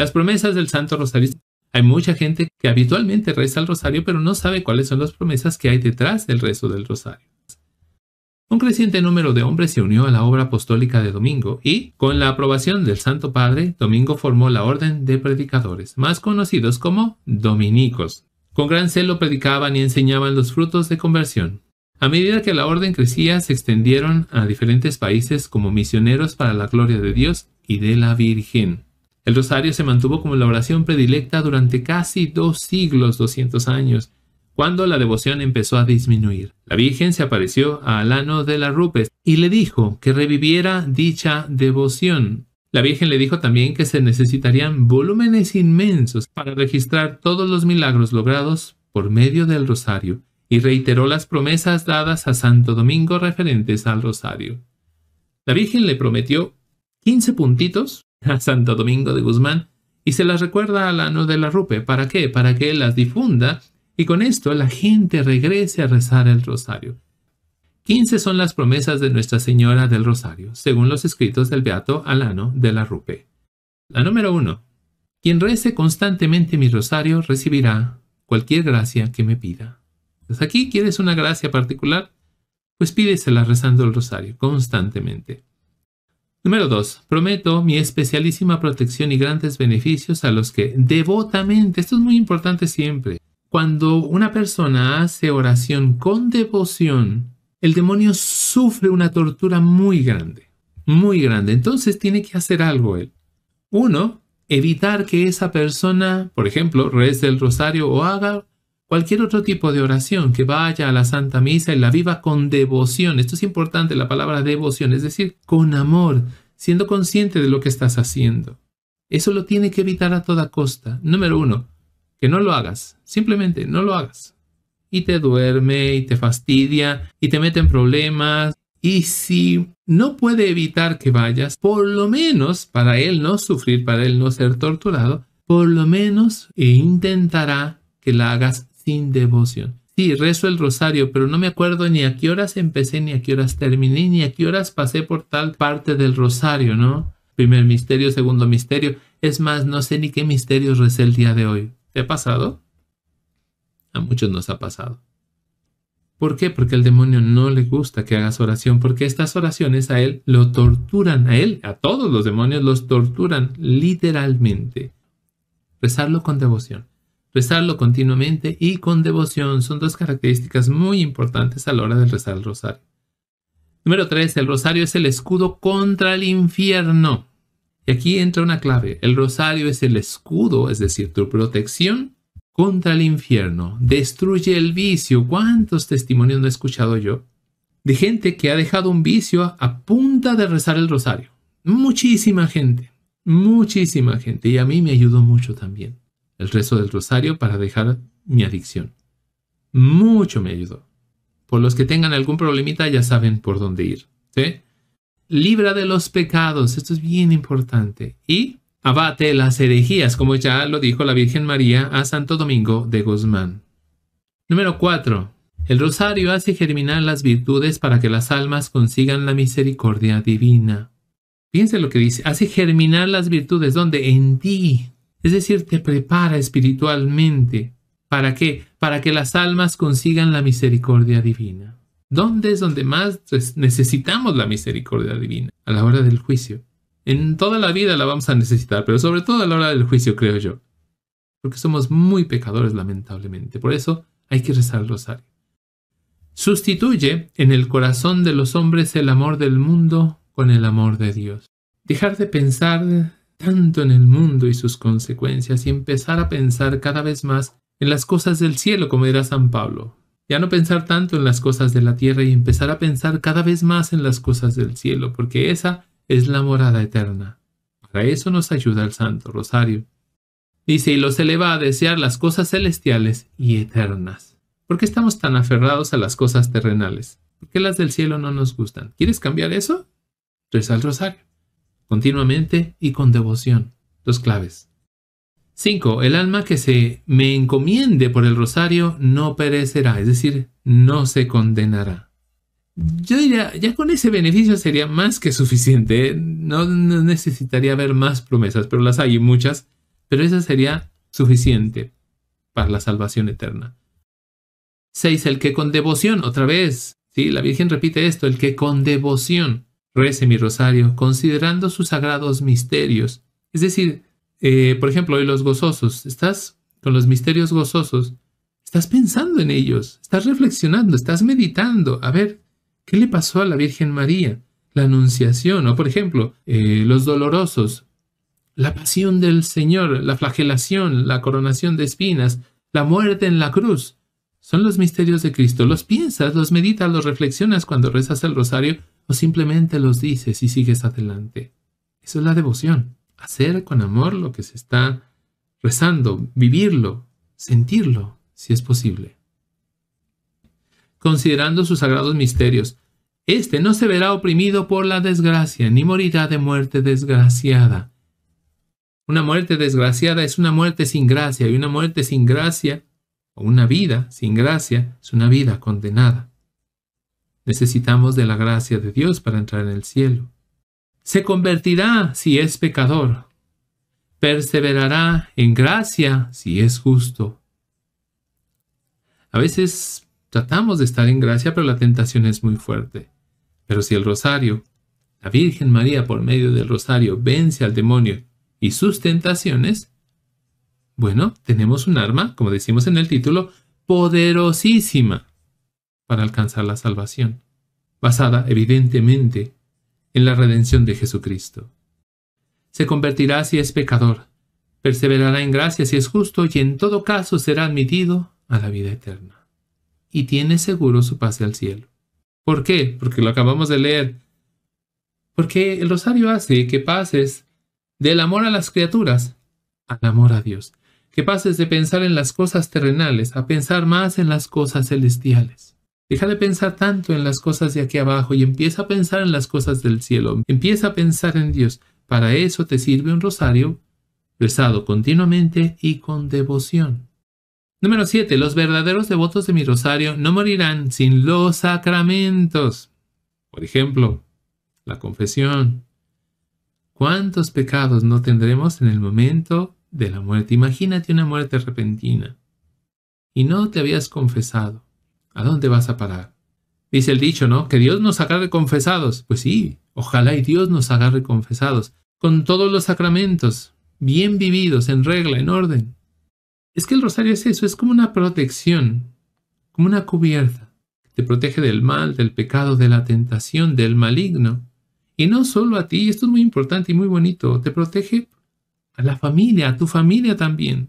Las promesas del Santo Rosario. Hay mucha gente que habitualmente reza el rosario, pero no sabe cuáles son las promesas que hay detrás del rezo del rosario. Un creciente número de hombres se unió a la obra apostólica de Domingo y, con la aprobación del Santo Padre, Domingo formó la Orden de Predicadores, más conocidos como dominicos. Con gran celo predicaban y enseñaban los frutos de conversión. A medida que la orden crecía, se extendieron a diferentes países como misioneros para la gloria de Dios y de la Virgen. El rosario se mantuvo como la oración predilecta durante casi dos siglos, 200 años, cuando la devoción empezó a disminuir. La Virgen se apareció a Alano de las Rupes y le dijo que reviviera dicha devoción. La Virgen le dijo también que se necesitarían volúmenes inmensos para registrar todos los milagros logrados por medio del rosario y reiteró las promesas dadas a Santo Domingo referentes al rosario. La Virgen le prometió 15 puntitos Santo Domingo de Guzmán y se las recuerda a la de la Rupe. ¿Para qué? Para que las difunda y con esto la gente regrese a rezar el rosario. 15 son las promesas de Nuestra Señora del Rosario, según los escritos del Beato Alano de la Rupe. La número 1. Quien rece constantemente mi rosario recibirá cualquier gracia que me pida. Pues aquí quieres una gracia particular, pues pídesela rezando el rosario constantemente. Número dos, Prometo mi especialísima protección y grandes beneficios a los que devotamente, esto es muy importante siempre, cuando una persona hace oración con devoción, el demonio sufre una tortura muy grande, muy grande. Entonces tiene que hacer algo él. Uno, evitar que esa persona, por ejemplo, reza el rosario o haga cualquier otro tipo de oración, que vaya a la Santa Misa y la viva con devoción. Esto es importante, la palabra devoción, es decir, con amor, siendo consciente de lo que estás haciendo. Eso lo tiene que evitar a toda costa. Número uno, que no lo hagas, simplemente no lo hagas. Y te duerme, y te fastidia, y te mete en problemas. Y si no puede evitar que vayas, por lo menos para él no sufrir, para él no ser torturado, por lo menos e intentará que la hagas sin devoción. Sí, rezo el rosario, pero no me acuerdo ni a qué horas empecé, ni a qué horas terminé, ni a qué horas pasé por tal parte del rosario, ¿no? Primer misterio, segundo misterio. Es más, no sé ni qué misterios recé el día de hoy. ¿Te ha pasado? A muchos nos ha pasado. ¿Por qué? Porque al demonio no le gusta que hagas oración, porque estas oraciones a él lo torturan, a él, a todos los demonios los torturan literalmente. Rezarlo con devoción rezarlo continuamente y con devoción son dos características muy importantes a la hora de rezar el rosario. Número 3. El rosario es el escudo contra el infierno. Y aquí entra una clave. El rosario es el escudo, es decir, tu protección contra el infierno. Destruye el vicio. ¿Cuántos testimonios no he escuchado yo? De gente que ha dejado un vicio a punta de rezar el rosario. Muchísima gente. Muchísima gente. Y a mí me ayudó mucho también el rezo del rosario para dejar mi adicción. Mucho me ayudó. Por los que tengan algún problemita ya saben por dónde ir. Libra de los pecados, esto es bien importante. Y abate las herejías, como ya lo dijo la Virgen María a Santo Domingo de Guzmán. Número 4. El rosario hace germinar las virtudes para que las almas consigan la misericordia divina. Fíjense lo que dice, hace germinar las virtudes donde en ti, es decir, te prepara espiritualmente. ¿Para qué? Para que las almas consigan la misericordia divina. ¿Dónde es donde más necesitamos la misericordia divina? A la hora del juicio. En toda la vida la vamos a necesitar, pero sobre todo a la hora del juicio, creo yo. Porque somos muy pecadores, lamentablemente. Por eso hay que rezar el rosario. Sustituye en el corazón de los hombres el amor del mundo con el amor de Dios. Dejar de pensar tanto en el mundo y sus consecuencias y empezar a pensar cada vez más en las cosas del cielo, como dirá San Pablo. Ya no pensar tanto en las cosas de la tierra y empezar a pensar cada vez más en las cosas del cielo, porque esa es la morada eterna. Para eso nos ayuda el Santo Rosario. Dice, y los eleva a desear las cosas celestiales y eternas. ¿Por qué estamos tan aferrados a las cosas terrenales? ¿Por qué las del cielo no nos gustan? ¿Quieres cambiar eso? Reza el rosario continuamente y con devoción. Dos claves. 5. El alma que se me encomiende por el rosario no perecerá, es decir, no se condenará. Yo diría, ya con ese beneficio sería más que suficiente. ¿eh? No, necesitaría ver más promesas, pero las hay muchas, pero esa sería suficiente para la salvación eterna. 6. El que con devoción, otra vez, ¿sí? la Virgen repite esto, el que con devoción rece mi rosario, considerando sus sagrados misterios. Es decir, eh, por ejemplo, hoy los gozosos, estás con los misterios gozosos, estás pensando en ellos, estás reflexionando, estás meditando, a ver, ¿qué le pasó a la Virgen María? La Anunciación, o por ejemplo, eh, los dolorosos, la pasión del Señor, la flagelación, la coronación de espinas, la muerte en la cruz. Son los misterios de Cristo. Los piensas, los meditas, los reflexionas cuando rezas el rosario o simplemente los dices y sigues adelante. Eso es la devoción, hacer con amor lo que se está rezando, vivirlo, sentirlo, si es posible. Considerando sus sagrados misterios, este no se verá oprimido por la desgracia, ni morirá de muerte desgraciada. Una muerte desgraciada es una muerte sin gracia, y una muerte sin gracia, o una vida sin gracia, es una vida condenada. Necesitamos de la gracia de Dios para entrar en el cielo. Se convertirá si es pecador. Perseverará en gracia si es justo. A veces tratamos de estar en gracia, pero la tentación es muy fuerte. Pero si el rosario, la Virgen María por medio del rosario vence al demonio y sus tentaciones, bueno, tenemos un arma, como decimos en el título, poderosísima para alcanzar la salvación, basada evidentemente en la redención de Jesucristo. Se convertirá si es pecador, perseverará en gracia si es justo y en todo caso será admitido a la vida eterna. Y tiene seguro su pase al cielo. ¿Por qué? Porque lo acabamos de leer. Porque el rosario hace que pases del amor a las criaturas al amor a Dios, que pases de pensar en las cosas terrenales a pensar más en las cosas celestiales. Deja de pensar tanto en las cosas de aquí abajo y empieza a pensar en las cosas del cielo. Empieza a pensar en Dios. Para eso te sirve un rosario besado continuamente y con devoción. Número 7. Los verdaderos devotos de mi rosario no morirán sin los sacramentos. Por ejemplo, la confesión. ¿Cuántos pecados no tendremos en el momento de la muerte? Imagínate una muerte repentina y no te habías confesado. ¿A dónde vas a parar? Dice el dicho, ¿no? Que Dios nos agarre confesados. Pues sí, ojalá y Dios nos agarre confesados, con todos los sacramentos, bien vividos, en regla, en orden. Es que el rosario es eso, es como una protección, como una cubierta, te protege del mal, del pecado, de la tentación, del maligno. Y no solo a ti, esto es muy importante y muy bonito, te protege a la familia, a tu familia también.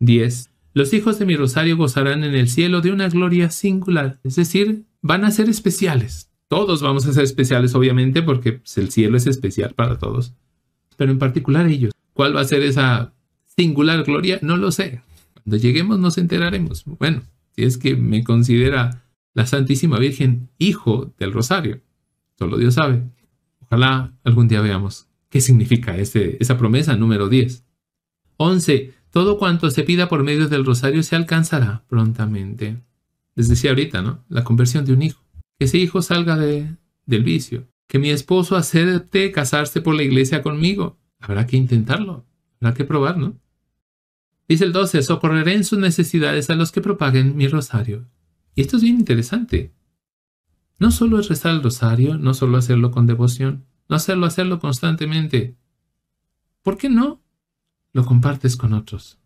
10. Los hijos de mi rosario gozarán en el cielo de una gloria singular, es decir, van a ser especiales. Todos vamos a ser especiales, obviamente, porque pues, el cielo es especial para todos, pero en particular ellos. ¿Cuál va a ser esa singular gloria? No lo sé. Cuando lleguemos nos enteraremos. Bueno, si es que me considera la Santísima Virgen hijo del rosario, solo Dios sabe. Ojalá algún día veamos qué significa esa promesa número 10. 11. Todo cuanto se pida por medio del rosario se alcanzará prontamente. Les decía ahorita, ¿no? La conversión de un hijo. Que ese hijo salga del vicio. Que mi esposo acepte casarse por la iglesia conmigo. Habrá que intentarlo. Habrá que probar, ¿no? Dice el 12, socorreré en sus necesidades a los que propaguen mi rosario. Y esto es bien interesante. No solo es rezar el rosario, no solo hacerlo con devoción, no hacerlo, hacerlo constantemente. ¿Por qué no? lo compartes con otros?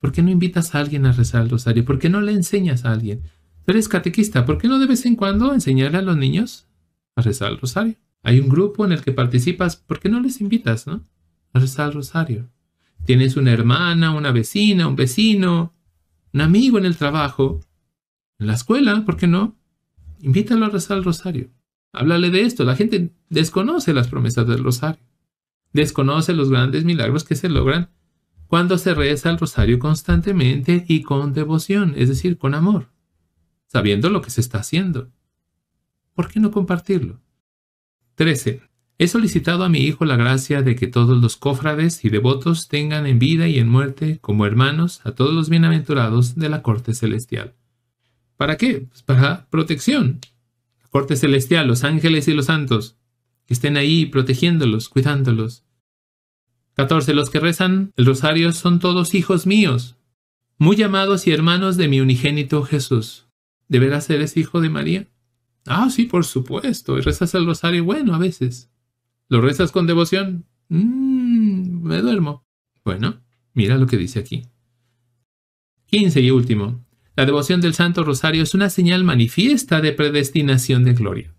¿Por qué no invitas a alguien a rezar el rosario? ¿Por qué no le enseñas a alguien? Pero eres catequista, ¿por qué no de vez en cuando enseñarle a los niños a rezar el rosario? Hay un grupo en el que participas, ¿por qué no les invitas, no? A rezar el rosario. Tienes una hermana, una vecina, un vecino, un amigo en el trabajo, en la escuela, ¿por qué no? Invítalo a rezar el rosario. Háblale de esto. La gente desconoce las promesas del rosario desconoce los grandes milagros que se logran cuando se reza el rosario constantemente y con devoción, es decir, con amor, sabiendo lo que se está haciendo. ¿Por qué no compartirlo? 13. He solicitado a mi hijo la gracia de que todos los cofrades y devotos tengan en vida y en muerte como hermanos a todos los bienaventurados de la corte celestial. ¿Para qué? Pues para protección. La corte celestial, los ángeles y los santos que estén ahí protegiéndolos, cuidándolos. 14. Los que rezan el rosario son todos hijos míos, muy amados y hermanos de mi unigénito Jesús. ¿De veras eres hijo de María? Ah, sí, por supuesto. ¿Y rezas el rosario? Bueno, a veces. ¿Lo rezas con devoción? Mmm, me duermo. Bueno, mira lo que dice aquí. 15 y último. La devoción del Santo Rosario es una señal manifiesta de predestinación de gloria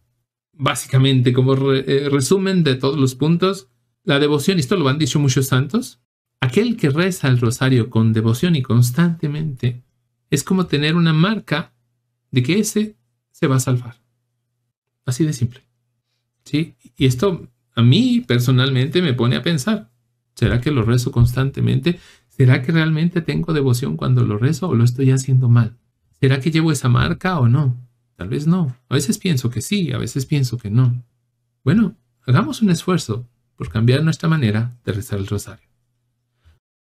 básicamente como eh, resumen de todos los puntos, la devoción, y esto lo han dicho muchos santos, aquel que reza el rosario con devoción y constantemente es como tener una marca de que ese se va a salvar. Así de simple. ¿Sí? Y esto a mí personalmente me pone a pensar, ¿será que lo rezo constantemente? ¿Será que realmente tengo devoción cuando lo rezo o lo estoy haciendo mal? ¿Será que llevo esa marca o no? Tal vez no. A veces pienso que sí, a veces pienso que no. Bueno, hagamos un esfuerzo por cambiar nuestra manera de rezar el rosario.